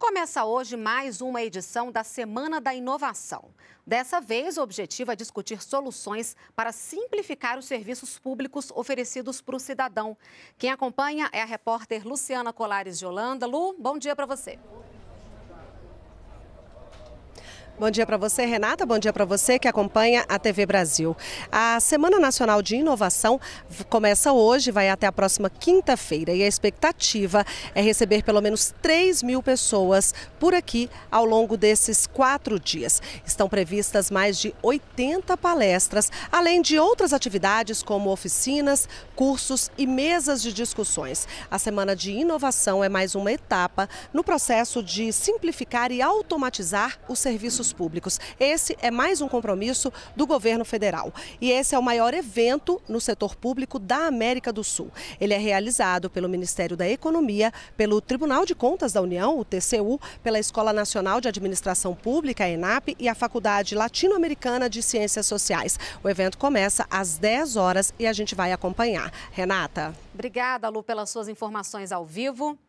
Começa hoje mais uma edição da Semana da Inovação. Dessa vez, o objetivo é discutir soluções para simplificar os serviços públicos oferecidos para o cidadão. Quem acompanha é a repórter Luciana Colares de Holanda. Lu, bom dia para você. Bom dia para você, Renata. Bom dia para você que acompanha a TV Brasil. A Semana Nacional de Inovação começa hoje, vai até a próxima quinta-feira. E a expectativa é receber pelo menos 3 mil pessoas por aqui ao longo desses quatro dias. Estão previstas mais de 80 palestras, além de outras atividades como oficinas, cursos e mesas de discussões. A Semana de Inovação é mais uma etapa no processo de simplificar e automatizar os serviços serviços públicos. Esse é mais um compromisso do governo federal. E esse é o maior evento no setor público da América do Sul. Ele é realizado pelo Ministério da Economia, pelo Tribunal de Contas da União, o TCU, pela Escola Nacional de Administração Pública, a ENAP, e a Faculdade Latino-Americana de Ciências Sociais. O evento começa às 10 horas e a gente vai acompanhar. Renata. Obrigada, Lu, pelas suas informações ao vivo.